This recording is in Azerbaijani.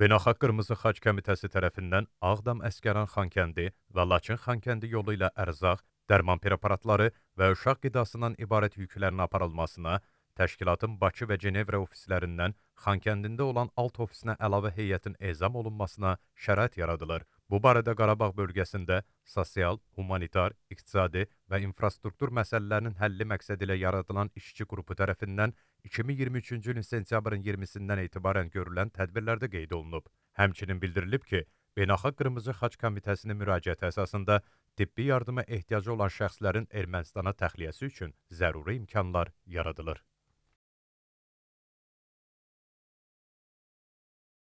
Beynəlxalq Qırmızı Xaç Komitəsi tərəfindən Ağdam Əskəran Xankəndi və Laçın Xankəndi yolu ilə ərzaq, dərman preparatları və uşaq qidasından ibarət yüklərin aparılmasına, təşkilatın Bakı və Cenevra ofislərindən Xankəndində olan alt ofisinə əlavə heyətin ezam olunmasına şərait yaradılır. Bu barədə Qarabağ bölgəsində sosial, humanitar, iqtisadi və infrastruktur məsələlərinin həlli məqsədi ilə yaradılan işçi qrupu tərəfindən 2023-cü ilin sentyabrın 20-sindən etibarən görülən tədbirlərdə qeyd olunub. Həmçinin bildirilib ki, Beynəlxalq Qırmızı Xaç Komitəsinin müraciəti əsasında tibbi yardıma ehtiyacı olan şəxslərin Ermənistana təxliyəsi üçün zəruri imkanlar yaradılır.